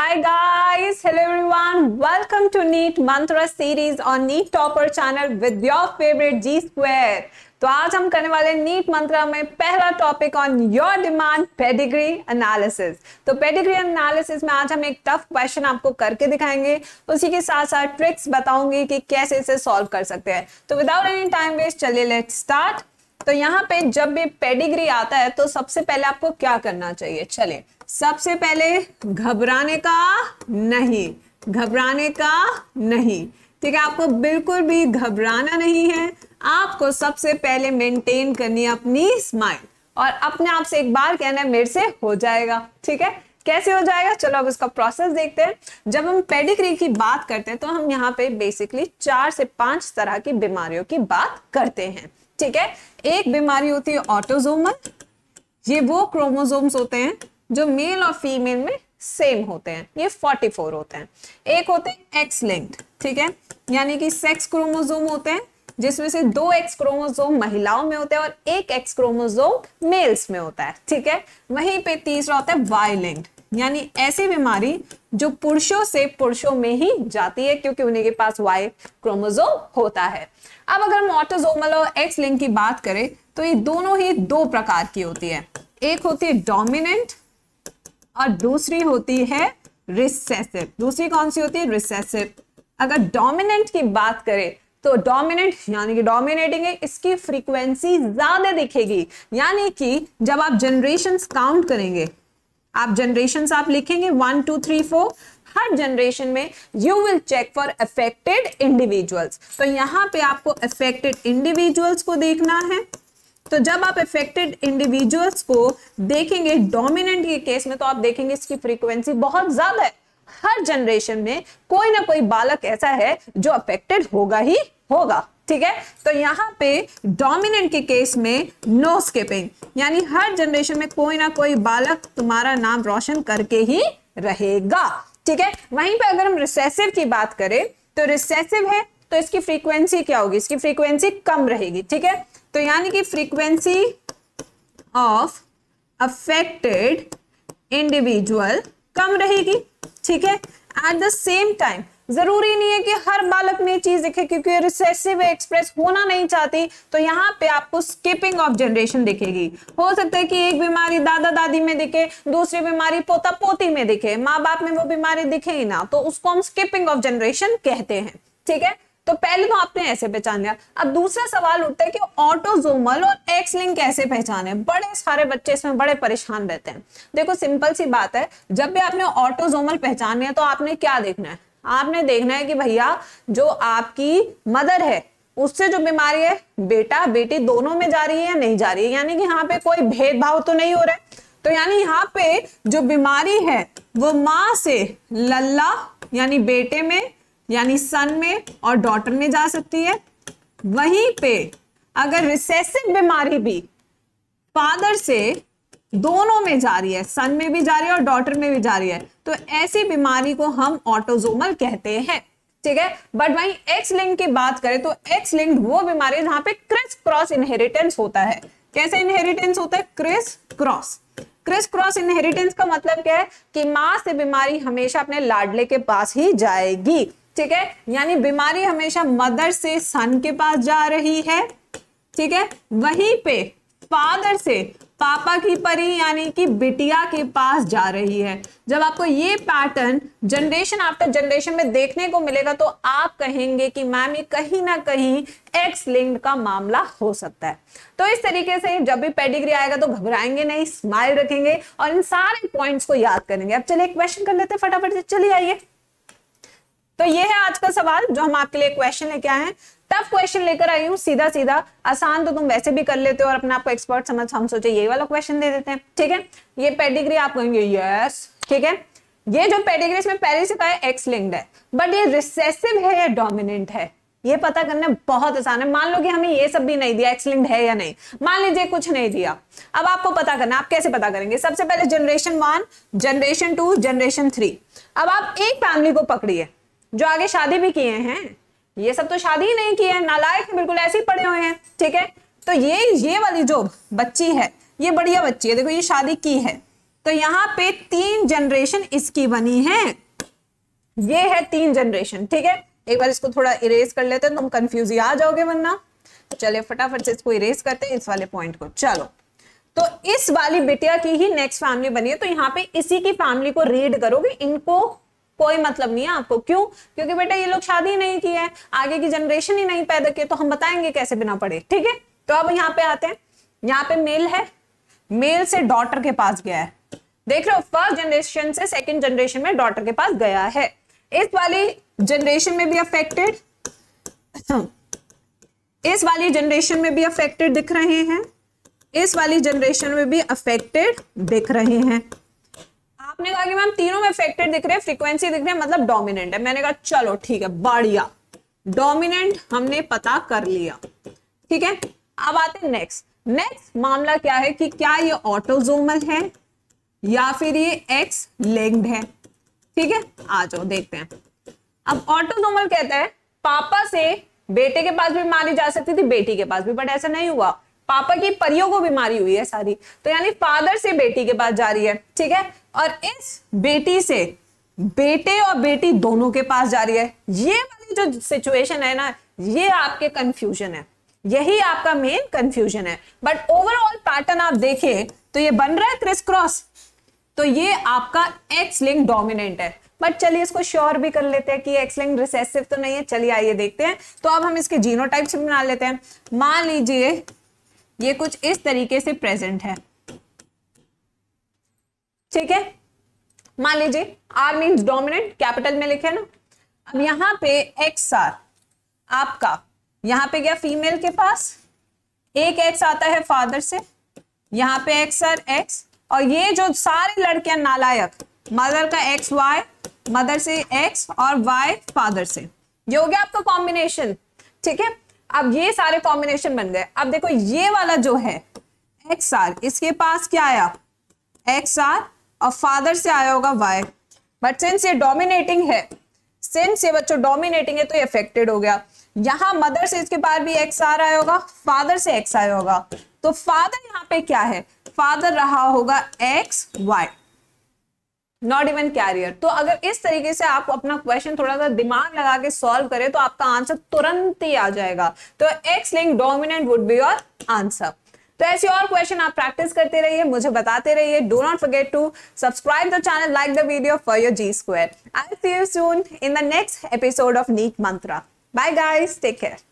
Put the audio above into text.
Hi guys, hello everyone. Welcome to NEET Mantra series on NEET Topper channel with your favorite G Square. तो आज हम करने वाले NEET Mantra में पहला topic on your demand pedigree analysis तो pedigree analysis में आज हम एक टफ क्वेश्चन आपको करके दिखाएंगे उसी के साथ साथ ट्रिक्स बताऊंगी कि कैसे इसे सॉल्व कर सकते हैं तो विदाउट एनी टाइम वेस्ट चलिए लेट स्टार्ट तो यहाँ पे जब भी पेडिग्री आता है तो सबसे पहले आपको क्या करना चाहिए चलिए सबसे पहले घबराने का नहीं घबराने का नहीं ठीक है आपको बिल्कुल भी घबराना नहीं है आपको सबसे पहले मेंटेन करनी है अपनी स्माइल और अपने आप से एक बार कहना है मेरे से हो जाएगा ठीक है कैसे हो जाएगा चलो अब इसका प्रोसेस देखते हैं जब हम पेडिग्री की बात करते हैं तो हम यहाँ पे बेसिकली चार से पांच तरह की बीमारियों की बात करते हैं ठीक है एक बीमारी होती है ऑटोजोमल ये वो क्रोमोजोम्स होते हैं जो मेल और फीमेल में सेम होते हैं ये 44 होते हैं एक होते हैं एक्स लिंक्ड ठीक है यानी कि सेक्स क्रोमोजोम होते हैं जिसमें से दो एक्स क्रोमोजोम महिलाओं में होते हैं और एक एक्स क्रोमोजोम मेल्स में होता है ठीक है वहीं पे तीसरा होता है वाई यानी ऐसी बीमारी जो पुरुषों से पुरुषों में ही जाती है क्योंकि उन्हीं के पास वाई क्रोमोजोम होता है अब अगर हम ऑटोजोमल और एक्स लिंक की बात करें तो ये दोनों ही दो प्रकार की होती है एक होती है डोमिनेंट और दूसरी होती है रिसेसिव दूसरी कौन सी होती है रिसेसिव अगर डोमिनेंट की बात करें तो डोमिनेंट यानी कि डोमिनेटिंग है इसकी फ्रीक्वेंसी ज्यादा दिखेगी यानी कि जब आप जनरेशन काउंट करेंगे आप जनरेशन आप लिखेंगे वन टू थ्री फोर हर जनरेशन में you will check for affected individuals तो यहां पे आपको अफेक्टेड इंडिविजुअल्स को देखना है तो जब आप इफेक्टेड इंडिविजुअल्स को देखेंगे डोमिनेंट के केस में तो आप देखेंगे इसकी फ्रीक्वेंसी बहुत ज्यादा है हर जनरेशन में कोई ना कोई बालक ऐसा है जो अफेक्टेड होगा ही होगा ठीक है तो यहां पे डोमिनेंट के केस में नो स्केपिंग यानी हर जनरेशन में कोई ना कोई बालक तुम्हारा नाम रोशन करके ही रहेगा ठीक है वहीं पे अगर हम रिसेसिव की बात करें तो रिसेसिव है तो इसकी फ्रीक्वेंसी क्या होगी इसकी फ्रीक्वेंसी कम रहेगी ठीक है तो यानी कि फ्रीक्वेंसी ऑफ अफेक्टेड इंडिविजुअल कम रहेगी ठीक है एट द सेम टाइम जरूरी नहीं है कि हर बालक में ये चीज दिखे क्योंकि रिसेसिव एक्सप्रेस होना नहीं चाहती तो यहाँ पे आपको स्किपिंग ऑफ जनरेशन दिखेगी हो सकता है कि एक बीमारी दादा दादी में दिखे दूसरी बीमारी पोता पोती में दिखे माँ बाप में वो बीमारी दिखे ही ना तो उसको हम स्किपिंग ऑफ जनरेशन कहते हैं ठीक है तो पहले तो आपने ऐसे पहचान लिया अब दूसरा सवाल उठता है कि ऑटोजोमल और एक्स लिंक कैसे पहचाने बड़े सारे बच्चे इसमें बड़े परेशान रहते हैं देखो सिंपल सी बात है जब भी आपने ऑटोजोमल पहचान लिया तो आपने क्या देखना है आपने देखना है कि भैया जो आपकी मदर है उससे जो बीमारी है बेटा बेटी दोनों में जा रही है या नहीं जा रही है यानी कि यहाँ पे कोई भेदभाव तो नहीं हो रहा है तो यानी यहाँ पे जो बीमारी है वो माँ से लल्ला यानी बेटे में यानी सन में और डॉटर में जा सकती है वहीं पे अगर रिसेसिव बीमारी भी फादर से दोनों में जा रही है सन में भी जा रही है और डॉटर में भी जा रही है तो ऐसी बीमारी को हम ऑटोजोमल कहते हैं ठीक है बट वहीं एक्स लिंक की बात करें तो एक्स लिंक वो बीमारी जहां पे क्रिस क्रॉस इनहेरिटेंस होता है कैसे इनहेरिटेंस होता है criss cross criss cross inheritance का मतलब क्या है कि मां से बीमारी हमेशा अपने लाडले के पास ही जाएगी ठीक है यानी बीमारी हमेशा मदर से सन के पास जा रही है ठीक है वहीं पे फादर से पापा की परी यानी कि बिटिया के पास जा रही है जब आपको ये पैटर्न जनरेशन आफ्टर जनरेशन में देखने को मिलेगा तो आप कहेंगे कि मैम ये कहीं ना कहीं एक्स लिंग का मामला हो सकता है तो इस तरीके से जब भी पेडिग्री आएगा तो घबराएंगे नहीं स्माइल रखेंगे और इन सारे पॉइंट्स को याद करेंगे अब चलिए क्वेश्चन कर लेते हैं फटाफट से चलिए आइए तो ये है आज का सवाल जो हम आपके लिए क्वेश्चन लेके आए हैं टफ क्वेश्चन लेकर आई हूँ सीधा सीधा आसान तो तुम वैसे भी कर लेते हो और अपने आपको एक्सपर्ट समझ हम सोचे यही वाला क्वेश्चन दे देते हैं ठीक है ये पेडिग्री आप कहेंगे यस ठीक है ये जो पेडिग्री इसमें पहले से कहा एक्स लिंक्ड है बट ये रिसेसिव है या डोमिनेंट है ये पता करना बहुत आसान है मान लो कि हमें ये सब भी नहीं दिया एक्सलिंग है या नहीं मान लीजिए कुछ नहीं दिया अब आपको पता करना आप कैसे पता करेंगे सबसे पहले generation one generation two generation three अब आप एक फैमिली को पकड़िए जो आगे शादी भी किए हैं ये सब तो शादी ही नहीं किए हैं नालायक है बिल्कुल ऐसे ही पड़े हुए हैं ठीक है तो ये ये वाली जो बच्ची है ये बढ़िया बच्ची है देखो ये शादी की है तो यहाँ पे तीन जनरेशन इसकी बनी है ये है तीन जनरेशन ठीक है एक बार इसको थोड़ा इरेज कर लेते हैं तुम कंफ्यूज आ जाओगे वरना तो चले फटाफट से इसको इरेज करते हैं इस वाले पॉइंट को चलो तो इस वाली बिटिया की ही नेक्स्ट फैमिली बनी है तो यहाँ पे इसी की फैमिली को रीड करोगे इनको कोई मतलब नहीं है आपको क्यों क्योंकि बेटा ये लोग शादी नहीं की है आगे की जनरेशन ही नहीं पैदा किए तो हम बताएंगे कैसे बिना पढ़े ठीक है तो अब यहाँ पे आते हैं यहाँ पे मेल है मेल से डॉटर के पास गया है देख लो फर्स्ट जनरेशन से सेकेंड जनरेशन में डॉटर के पास गया है इस वाली जनरेशन में भी अफेक्टेड इस वाली जनरेशन में भी अफेक्टेड दिख रहे हैं इस वाली जनरेशन में भी अफेक्टेड दिख रहे हैं आपने कहा कि मैम तीनों में अफेक्टेड दिख रहे हैं फ्रीक्वेंसी दिख रहे हैं मतलब डोमिनेंट है मैंने कहा चलो ठीक है बढ़िया डोमिनेंट हमने पता कर लिया ठीक है अब आते हैं नेक्स्ट नेक्स्ट मामला क्या है कि क्या ये ऑटोजोमल है या फिर ये एक्स लेग्ड है ठीक है आ जाओ देखते हैं अब ऑटोजोमल कहता है पापा से बेटे के पास भी मारी जा सकती थी बेटी के पास भी बट ऐसा नहीं हुआ पापा की परियों को बीमारी हुई है सारी तो यानी फादर से बेटी के पास जा रही है ठीक है और इस बेटी से बेटे और बेटी दोनों के पास जा रही है ये वाली जो सिचुएशन है ना ये आपके कंफ्यूजन है यही आपका मेन कंफ्यूजन है बट ओवरऑल पैटर्न आप देखें तो ये बन रहा है क्रिस क्रॉस तो ये आपका एक्स लिंक डोमिनेंट है बट चलिए इसको श्योर भी कर लेते हैं कि एक्स लिंक रिसेसिव तो नहीं है चलिए आइए देखते हैं तो अब हम इसके जीनोटाइप्स बना लेते हैं मान लीजिए ये कुछ इस तरीके से प्रेजेंट है ठीक है मान लीजिए आर मीन्स डोमिनेंट कैपिटल में लिखे ना अब यहां पे एक्स आर आपका यहां पे गया फीमेल के पास एक एक्स आता है फादर से यहां पे एक्स आर एक्स और ये जो सारे लड़कियां नालायक मदर का एक्स वाई मदर से एक्स और वाई फादर से ये हो गया आपका कॉम्बिनेशन ठीक है अब ये सारे कॉम्बिनेशन बन गए अब देखो ये वाला जो है एक्स आर इसके पास क्या आया एक्स आर और फादर से आया होगा वाई बट सिंस ये डोमिनेटिंग है सिंस ये बच्चों डोमिनेटिंग है तो ये अफेक्टेड हो गया यहां मदर से इसके पास भी एक्स आर आया होगा फादर से एक्स आया होगा तो फादर यहाँ पे क्या है फादर रहा होगा X Y not even carrier तो अगर इस तरीके से आप अपना क्वेश्चन थोड़ा सा दिमाग लगा के सॉल्व करें तो आपका आंसर तुरंत ही आ जाएगा तो X link dominant would be your answer तो ऐसे और क्वेश्चन आप प्रैक्टिस करते रहिए मुझे बताते रहिए do not forget to subscribe the channel like the video for your G square I see you soon in the next episode of NEET Mantra bye guys take care